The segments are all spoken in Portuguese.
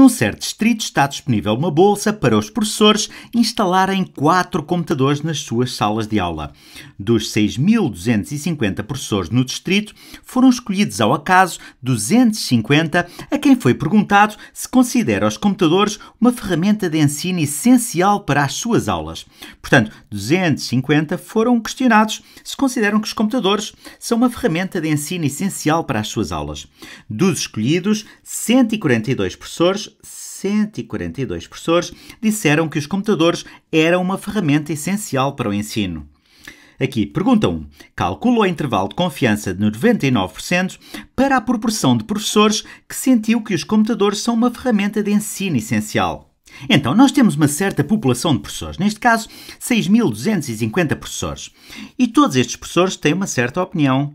Num certo distrito está disponível uma bolsa para os professores instalarem quatro computadores nas suas salas de aula. Dos 6.250 professores no distrito, foram escolhidos ao acaso 250 a quem foi perguntado se considera os computadores uma ferramenta de ensino essencial para as suas aulas. Portanto, 250 foram questionados se consideram que os computadores são uma ferramenta de ensino essencial para as suas aulas. Dos escolhidos, 142 professores 142 professores disseram que os computadores eram uma ferramenta essencial para o ensino. Aqui, pergunta 1. calculou o intervalo de confiança de 99% para a proporção de professores que sentiu que os computadores são uma ferramenta de ensino essencial. Então, nós temos uma certa população de professores, neste caso 6.250 professores, e todos estes professores têm uma certa opinião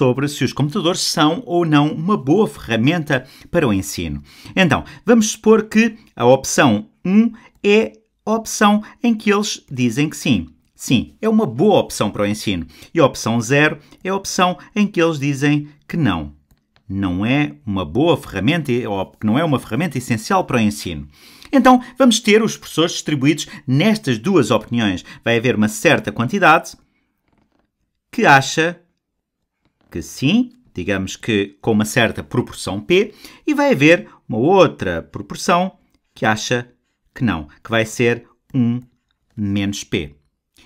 sobre se os computadores são ou não uma boa ferramenta para o ensino. Então, vamos supor que a opção 1 é a opção em que eles dizem que sim. Sim, é uma boa opção para o ensino. E a opção 0 é a opção em que eles dizem que não. Não é uma boa ferramenta, é ou que não é uma ferramenta essencial para o ensino. Então, vamos ter os professores distribuídos nestas duas opiniões. Vai haver uma certa quantidade que acha que sim, digamos que com uma certa proporção P, e vai haver uma outra proporção que acha que não, que vai ser 1 menos P.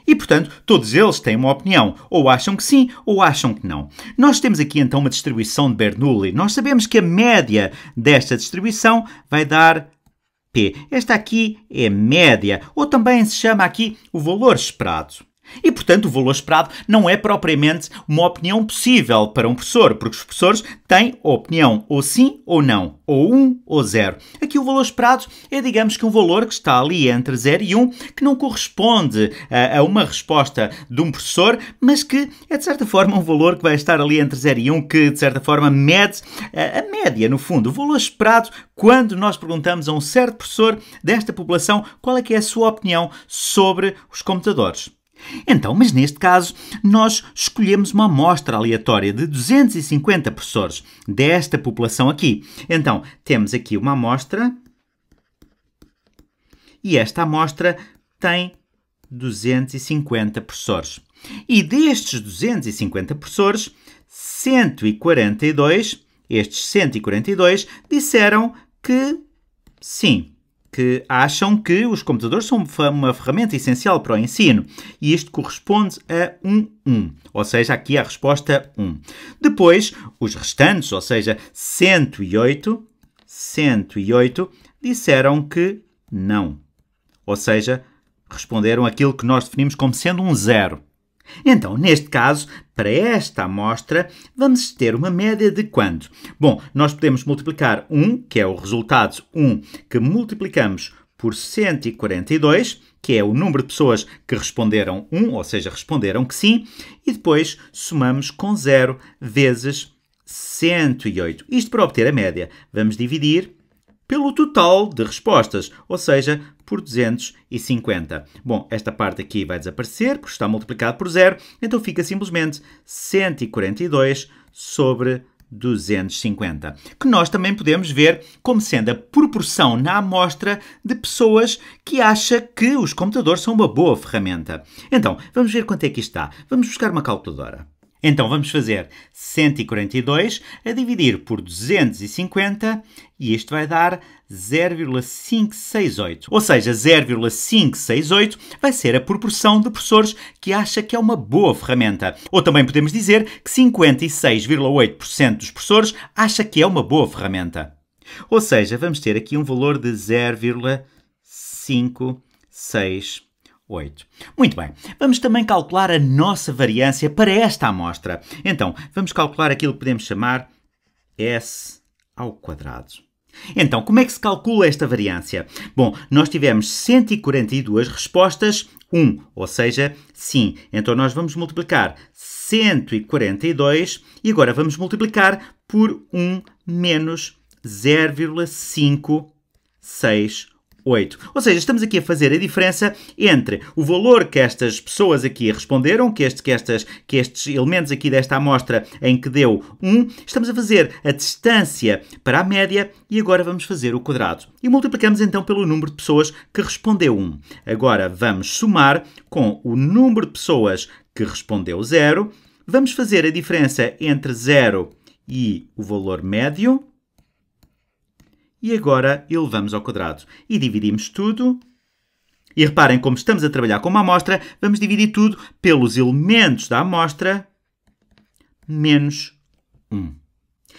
E, portanto, todos eles têm uma opinião. Ou acham que sim, ou acham que não. Nós temos aqui então uma distribuição de Bernoulli. Nós sabemos que a média desta distribuição vai dar P. Esta aqui é média, ou também se chama aqui o valor esperado. E, portanto, o valor esperado não é propriamente uma opinião possível para um professor, porque os professores têm opinião ou sim ou não, ou 1 um, ou 0. Aqui o valor esperado é, digamos que, um valor que está ali entre 0 e 1, um, que não corresponde a, a, uma resposta de um professor, mas que é, de certa forma, um valor que vai estar ali entre 0 e 1, um, que, de certa forma, mede a, a média, no fundo, o valor esperado quando nós perguntamos a um certo professor desta população qual é que é a sua opinião sobre os computadores. Então, mas neste caso, nós escolhemos uma amostra aleatória de 250 professores desta população aqui. Então, temos aqui uma amostra e esta amostra tem 250 professores. E destes 250 professores, 142, estes 142, disseram que sim, que acham que os computadores são uma ferramenta essencial para o ensino e isto corresponde a um 1, ou seja, aqui a resposta 1. Depois, os restantes, ou seja, 108, 108 disseram que não. Ou seja, responderam aquilo que nós definimos como sendo um zero. Então, neste caso, para esta amostra, vamos ter uma média de quanto? Bom, nós podemos multiplicar 1, que é o resultado 1, que multiplicamos por 142, que é o número de pessoas que responderam 1, ou seja, responderam que sim, e depois somamos com 0 vezes 108. Isto para obter a média. Vamos dividir pelo total de respostas, ou seja, por 250. Bom, esta parte aqui vai desaparecer, porque está multiplicado por zero, então fica simplesmente 142 sobre 250, que nós também podemos ver como sendo a proporção na amostra de pessoas que acha que os computadores são uma boa ferramenta. Então, vamos ver quanto é que está. Vamos buscar uma calculadora. Então vamos fazer 142 a dividir por 250 e isto vai dar 0,568. Ou seja, 0,568 vai ser a proporção de professores que acha que é uma boa ferramenta. Ou também podemos dizer que 56,8% dos professores acha que é uma boa ferramenta. Ou seja, vamos ter aqui um valor de 0,568. 8. Muito bem, vamos também calcular a nossa variância para esta amostra. Então, vamos calcular aquilo que podemos chamar S ao quadrado. Então, como é que se calcula esta variância? Bom, nós tivemos 142 respostas, 1, ou seja, sim. Então, nós vamos multiplicar 142 e agora vamos multiplicar por 1 menos 0,568. 8. Ou seja, estamos aqui a fazer a diferença entre o valor que estas pessoas aqui responderam, que, este, que, estas, que estes elementos aqui desta amostra em que deu 1, estamos a fazer a distância para a média e agora vamos fazer o quadrado. E multiplicamos então pelo número de pessoas que respondeu 1. Agora vamos somar com o número de pessoas que respondeu 0. Vamos fazer a diferença entre 0 e o valor médio e agora elevamos ao quadrado. E dividimos tudo. E reparem, como estamos a trabalhar com uma amostra, vamos dividir tudo pelos elementos da amostra menos 1.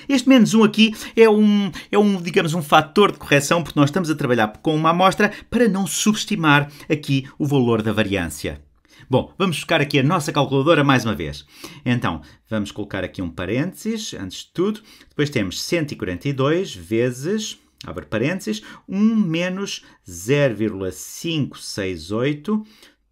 Este menos 1 aqui é um, é um, digamos, um fator de correção, porque nós estamos a trabalhar com uma amostra para não subestimar aqui o valor da variância. Bom, vamos buscar aqui a nossa calculadora mais uma vez. Então, vamos colocar aqui um parênteses, antes de tudo. Depois temos 142 vezes abre parênteses, 1 menos 0,568,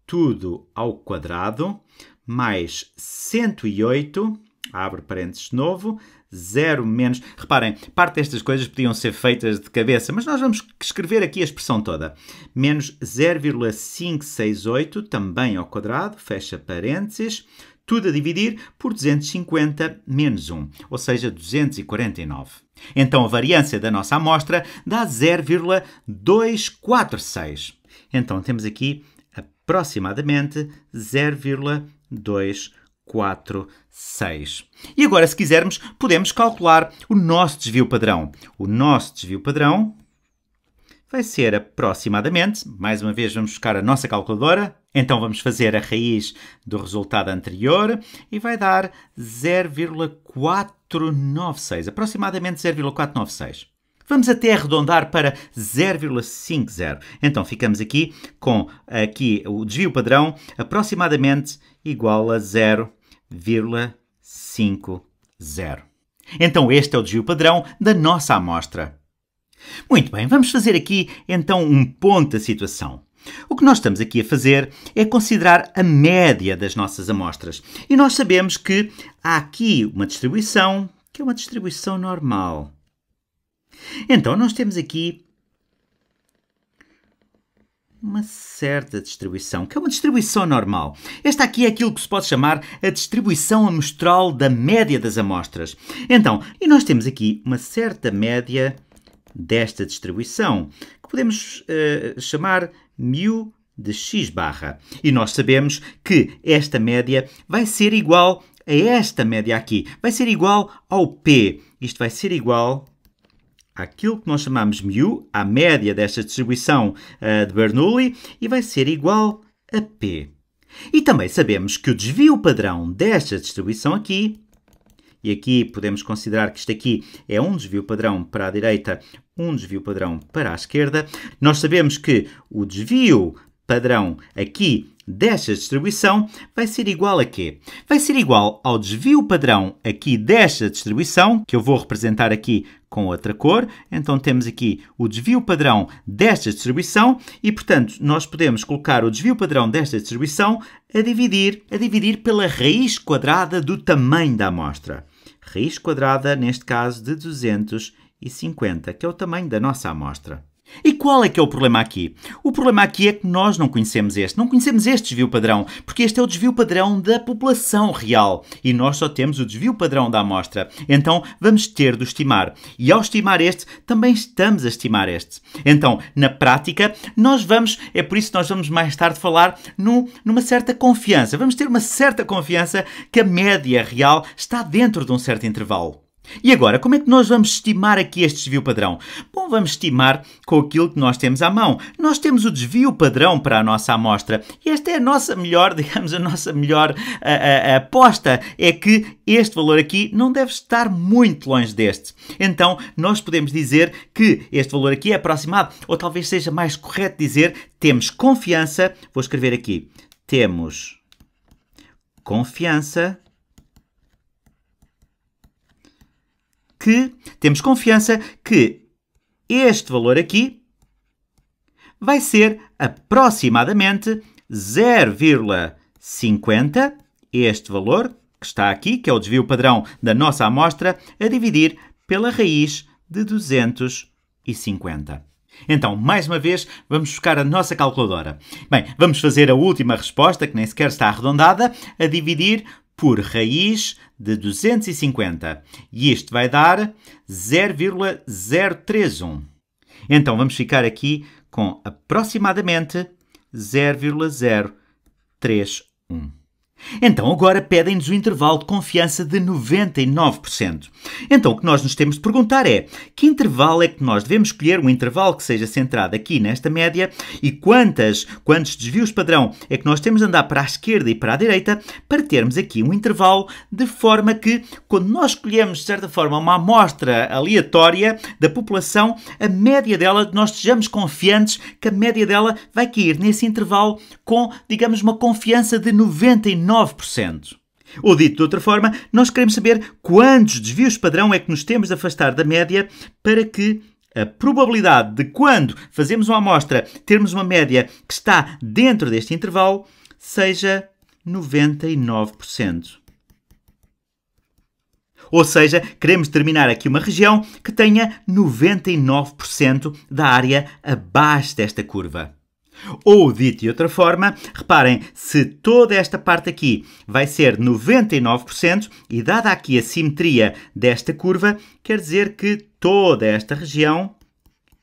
tudo ao quadrado, mais 108, abre parênteses de novo, 0 menos. Reparem, parte destas coisas podiam ser feitas de cabeça, mas nós vamos escrever aqui a expressão toda. Menos 0,568, também ao quadrado, fecha parênteses, tudo a dividir por 250 menos 1, ou seja, 249. Então a variância da nossa amostra dá 0,246. Então temos aqui aproximadamente 0,246. E agora, se quisermos, podemos calcular o nosso desvio padrão. O nosso desvio padrão vai ser aproximadamente, mais uma vez vamos buscar a nossa calculadora, então vamos fazer a raiz do resultado anterior e vai dar 0,4 0,496, aproximadamente 0,496. Vamos até arredondar para 0,50. Então ficamos aqui com aqui o desvio padrão aproximadamente igual a 0,50. Então este é o desvio padrão da nossa amostra. Muito bem, vamos fazer aqui então um ponto da situação. O que nós estamos aqui a fazer é considerar a média das nossas amostras. E nós sabemos que há aqui uma distribuição que é uma distribuição normal. Então, nós temos aqui uma certa distribuição, que é uma distribuição normal. Esta aqui é aquilo que se pode chamar a distribuição amostral da média das amostras. Então, e nós temos aqui uma certa média desta distribuição, que podemos uh, chamar μ de x barra. E nós sabemos que esta média vai ser igual a esta média aqui. Vai ser igual ao p. Isto vai ser igual àquilo que nós chamamos μ, a média desta distribuição uh, de Bernoulli, e vai ser igual a p. E também sabemos que o desvio padrão desta distribuição aqui, e aqui podemos considerar que isto aqui é um desvio padrão para a direita um desvio padrão para a esquerda. Nós sabemos que o desvio padrão aqui desta distribuição vai ser igual a quê? Vai ser igual ao desvio padrão aqui desta distribuição, que eu vou representar aqui com outra cor. Então temos aqui o desvio padrão desta distribuição e, portanto, nós podemos colocar o desvio padrão desta distribuição a dividir, a dividir pela raiz quadrada do tamanho da amostra. Raiz quadrada, neste caso, de 200 50, que é o tamanho da nossa amostra. E qual é que é o problema aqui? O problema aqui é que nós não conhecemos este, não conhecemos este desvio padrão, porque este é o desvio padrão da população real e nós só temos o desvio padrão da amostra. Então vamos ter de estimar. E ao estimar este, também estamos a estimar este. Então, na prática, nós vamos, é por isso que nós vamos mais tarde falar no, numa certa confiança. Vamos ter uma certa confiança que a média real está dentro de um certo intervalo. E agora, como é que nós vamos estimar aqui este desvio padrão? Bom, vamos estimar com aquilo que nós temos à mão. Nós temos o desvio padrão para a nossa amostra e esta é a nossa melhor, digamos, a nossa melhor a, a, a aposta é que este valor aqui não deve estar muito longe deste. Então, nós podemos dizer que este valor aqui é aproximado, ou talvez seja mais correto dizer temos confiança, vou escrever aqui, temos confiança que temos confiança que este valor aqui vai ser aproximadamente 0,50, este valor que está aqui, que é o desvio padrão da nossa amostra, a dividir pela raiz de 250. Então, mais uma vez, vamos buscar a nossa calculadora. Bem, vamos fazer a última resposta, que nem sequer está arredondada, a dividir por raiz de 250 e isto vai dar 0,031. Então vamos ficar aqui com aproximadamente 0,031. Então agora pedem-nos um intervalo de confiança de 99%. Então o que nós nos temos de perguntar é que intervalo é que nós devemos escolher, um intervalo que seja centrado aqui nesta média e quantas, quantos desvios padrão é que nós temos de andar para a esquerda e para a direita para termos aqui um intervalo de forma que quando nós escolhemos de certa forma uma amostra aleatória da população, a média dela, nós estejamos confiantes que a média dela vai cair nesse intervalo com, digamos, uma confiança de 99%. 9%. Ou dito de outra forma, nós queremos saber quantos desvios padrão é que nos temos de afastar da média para que a probabilidade de quando fazemos uma amostra termos uma média que está dentro deste intervalo seja 99%. Ou seja, queremos determinar aqui uma região que tenha 99% da área abaixo desta curva. Ou, dito de outra forma, reparem, se toda esta parte aqui vai ser 99% e dada aqui a simetria desta curva, quer dizer que toda esta região,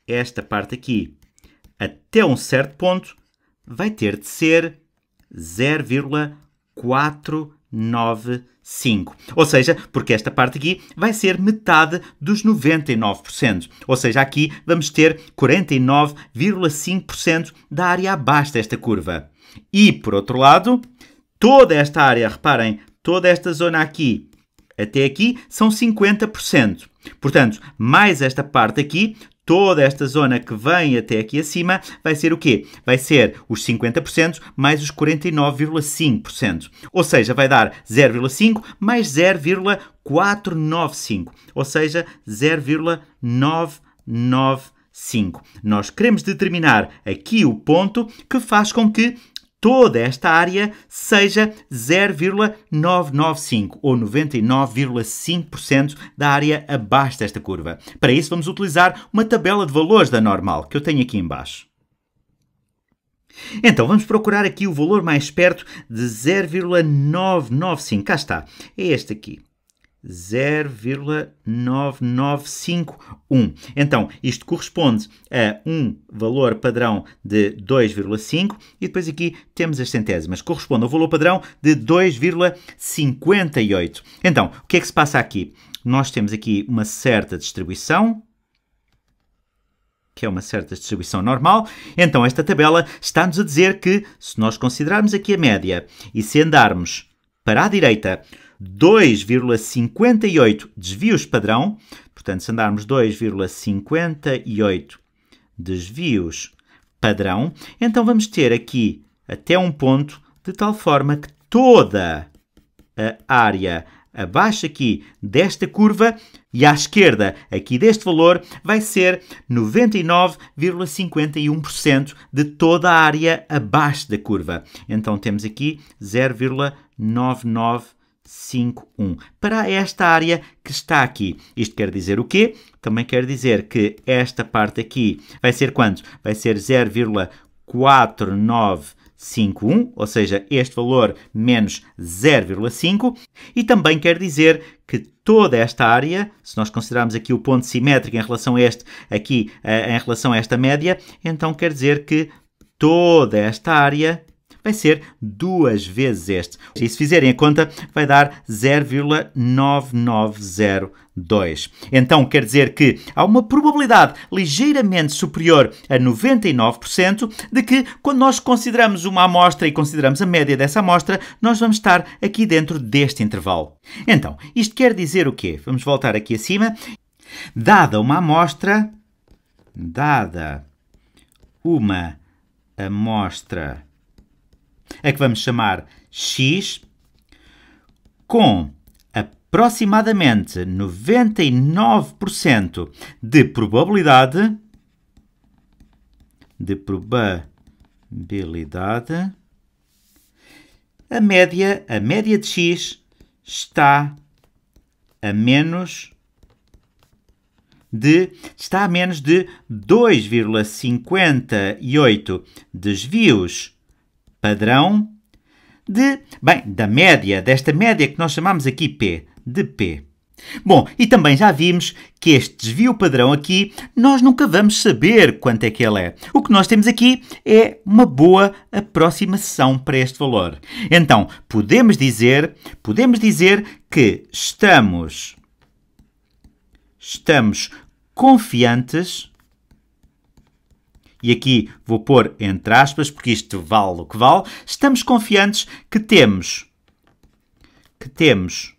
esta parte aqui, até um certo ponto, vai ter de ser 0,4 9, 5. Ou seja, porque esta parte aqui vai ser metade dos 99%. Ou seja, aqui vamos ter 49,5% da área abaixo desta curva. E, por outro lado, toda esta área, reparem, toda esta zona aqui até aqui são 50%. Portanto, mais esta parte aqui, toda esta zona que vem até aqui acima vai ser o quê? Vai ser os 50% mais os 49,5%. Ou seja, vai dar 0,5 mais 0,495, ou seja, 0,995. Nós queremos determinar aqui o ponto que faz com que toda esta área seja 0,995 ou 99,5% da área abaixo desta curva. Para isso vamos utilizar uma tabela de valores da normal que eu tenho aqui embaixo. Então vamos procurar aqui o valor mais perto de 0,995. Cá está, é este aqui. 0,9951. Então, isto corresponde a um valor padrão de 2,5 e depois aqui temos as centésimas. Corresponde ao valor padrão de 2,58. Então, o que é que se passa aqui? Nós temos aqui uma certa distribuição, que é uma certa distribuição normal, então esta tabela está-nos a dizer que, se nós considerarmos aqui a média e se andarmos para a direita, 2,58 desvios padrão. Portanto, se andarmos 2,58 desvios padrão, então vamos ter aqui até um ponto, de tal forma que toda a área abaixo aqui desta curva e à esquerda aqui deste valor vai ser 99,51% de toda a área abaixo da curva. Então temos aqui 0,99% 51 Para esta área que está aqui. Isto quer dizer o quê? Também quer dizer que esta parte aqui vai ser quantos? Vai ser 0,4951, ou seja, este valor menos 0,5. E também quer dizer que toda esta área, se nós considerarmos aqui o ponto simétrico em relação a este, aqui eh, em relação a esta média, então quer dizer que toda esta área vai ser duas vezes este. E se fizerem a conta, vai dar 0,9902. Então quer dizer que há uma probabilidade ligeiramente superior a 99% de que, quando nós consideramos uma amostra e consideramos a média dessa amostra, nós vamos estar aqui dentro deste intervalo. Então, isto quer dizer o quê? Vamos voltar aqui acima. Dada uma amostra, dada uma amostra a é que vamos chamar x, com aproximadamente 99% de probabilidade de probabilidade a média, a média de x está a menos de está a menos de 2,58 desvios padrão de, bem, da média, desta média que nós chamamos aqui P, de P. Bom, e também já vimos que este desvio padrão aqui nós nunca vamos saber quanto é que ele é. O que nós temos aqui é uma boa aproximação para este valor. Então, podemos dizer, podemos dizer que estamos estamos confiantes e aqui vou pôr entre aspas, porque isto vale o que vale, estamos confiantes que temos que temos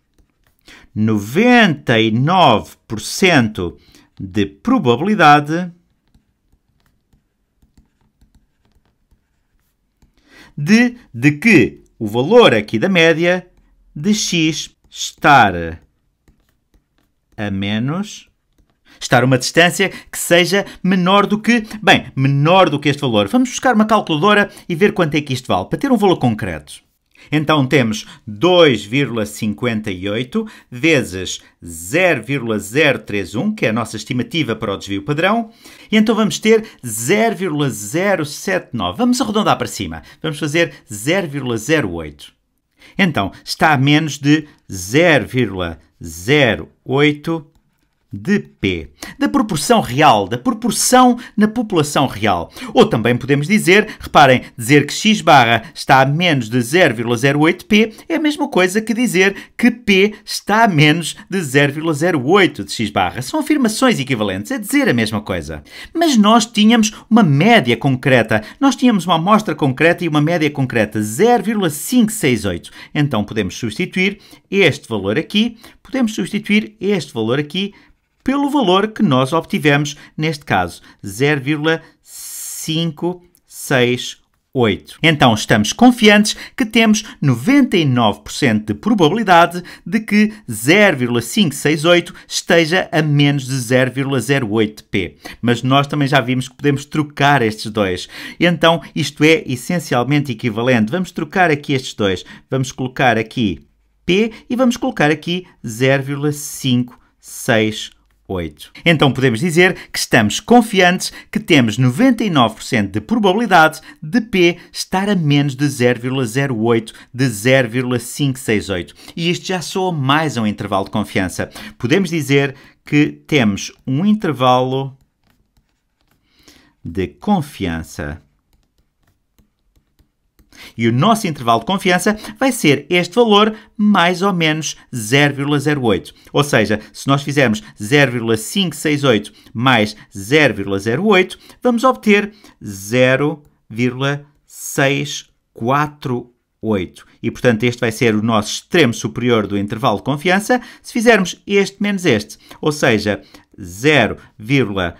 99% de probabilidade de, de que o valor aqui da média de x estar a menos Estar uma distância que seja menor do que, bem, menor do que este valor. Vamos buscar uma calculadora e ver quanto é que isto vale, para ter um valor concreto. Então temos 2,58 vezes 0,031, que é a nossa estimativa para o desvio padrão, e então vamos ter 0,079. Vamos arredondar para cima, vamos fazer 0,08. Então está a menos de 0,08 de P, da proporção real, da proporção na população real. Ou também podemos dizer, reparem, dizer que x barra está a menos de 0,08p é a mesma coisa que dizer que p está a menos de 0,08 de x barra. São afirmações equivalentes, é dizer a mesma coisa. Mas nós tínhamos uma média concreta, nós tínhamos uma amostra concreta e uma média concreta, 0,568. Então podemos substituir este valor aqui, podemos substituir este valor aqui pelo valor que nós obtivemos, neste caso 0,568. Então estamos confiantes que temos 99% de probabilidade de que 0,568 esteja a menos de 0,08p. Mas nós também já vimos que podemos trocar estes dois. Então isto é essencialmente equivalente. Vamos trocar aqui estes dois. Vamos colocar aqui P e vamos colocar aqui 0,568. 8. Então podemos dizer que estamos confiantes que temos 99% de probabilidade de P estar a menos de 0,08 de 0,568. E isto já soa mais a um intervalo de confiança. Podemos dizer que temos um intervalo de confiança e o nosso intervalo de confiança vai ser este valor mais ou menos 0,08. Ou seja, se nós fizermos 0,568 mais 0,08, vamos obter 0,648. E, portanto, este vai ser o nosso extremo superior do intervalo de confiança se fizermos este menos este, ou seja, 0,8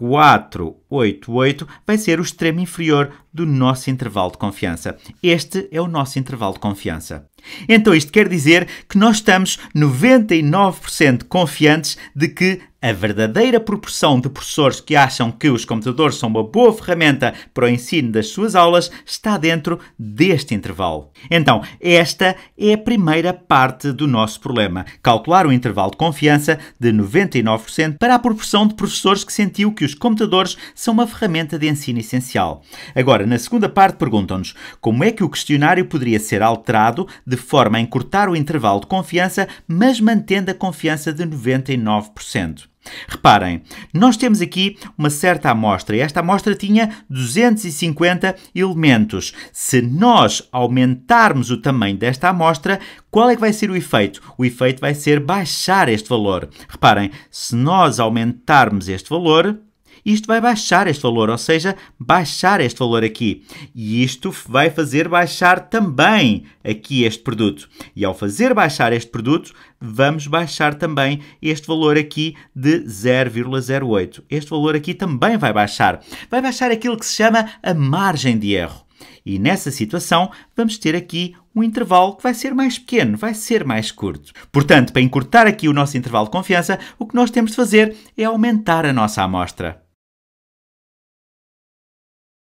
488 vai ser o extremo inferior do nosso intervalo de confiança. Este é o nosso intervalo de confiança. Então isto quer dizer que nós estamos 99% confiantes de que a verdadeira proporção de professores que acham que os computadores são uma boa ferramenta para o ensino das suas aulas está dentro deste intervalo. Então, esta é a primeira parte do nosso problema: calcular o intervalo de confiança de 99% para a proporção de professores que sentiu que os computadores são uma ferramenta de ensino essencial. Agora, na segunda parte, perguntam-nos como é que o questionário poderia ser alterado de forma a encurtar o intervalo de confiança, mas mantendo a confiança de 99%. Reparem, nós temos aqui uma certa amostra e esta amostra tinha 250 elementos. Se nós aumentarmos o tamanho desta amostra, qual é que vai ser o efeito? O efeito vai ser baixar este valor. Reparem, se nós aumentarmos este valor, isto vai baixar este valor, ou seja, baixar este valor aqui. E isto vai fazer baixar também aqui este produto. E ao fazer baixar este produto, vamos baixar também este valor aqui de 0,08. Este valor aqui também vai baixar. Vai baixar aquilo que se chama a margem de erro. E nessa situação, vamos ter aqui um intervalo que vai ser mais pequeno, vai ser mais curto. Portanto, para encurtar aqui o nosso intervalo de confiança, o que nós temos de fazer é aumentar a nossa amostra.